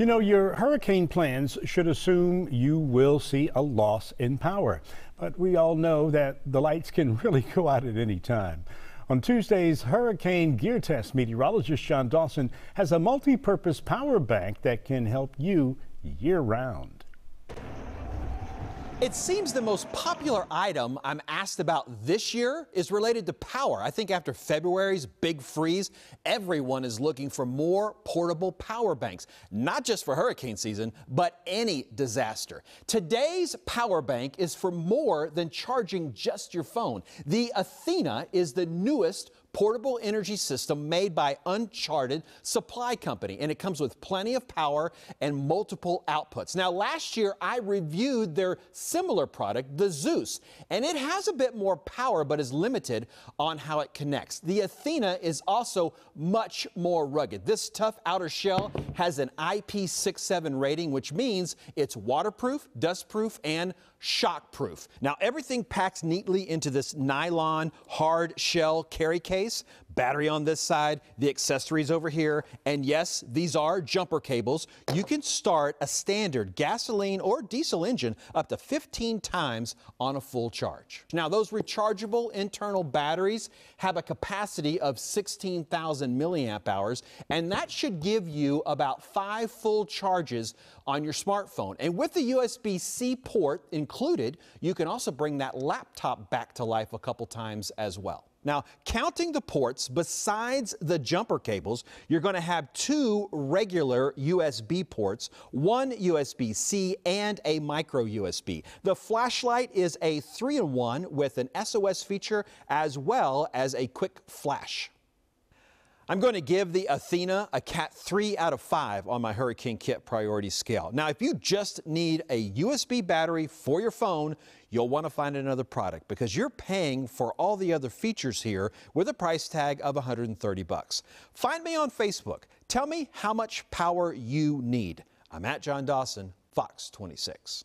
You know, your hurricane plans should assume you will see a loss in power, but we all know that the lights can really go out at any time. On Tuesday's hurricane gear test, meteorologist John Dawson has a multi-purpose power bank that can help you year round. It seems the most popular item I'm asked about this year is related to power. I think after February's big freeze, everyone is looking for more portable power banks, not just for hurricane season, but any disaster. Today's power bank is for more than charging just your phone. The Athena is the newest portable energy system made by Uncharted Supply Company, and it comes with plenty of power and multiple outputs. Now, last year I reviewed their similar product, the Zeus, and it has a bit more power but is limited on how it connects. The Athena is also much more rugged. This tough outer shell has an IP67 rating, which means it's waterproof, dustproof, and shockproof. Now, everything packs neatly into this nylon hard shell carry case case, battery on this side, the accessories over here, and yes, these are jumper cables. You can start a standard gasoline or diesel engine up to 15 times on a full charge. Now, those rechargeable internal batteries have a capacity of 16,000 milliamp hours, and that should give you about five full charges on your smartphone. And with the USB-C port included, you can also bring that laptop back to life a couple times as well. Now, counting the ports, besides the jumper cables, you're going to have two regular USB ports, one USB-C and a micro USB. The flashlight is a three-in-one with an SOS feature as well as a quick flash. I'm going to give the Athena a Cat 3 out of 5 on my Hurricane Kit priority scale. Now, if you just need a USB battery for your phone, you'll want to find another product because you're paying for all the other features here with a price tag of 130 bucks. Find me on Facebook. Tell me how much power you need. I'm at John Dawson, Fox 26.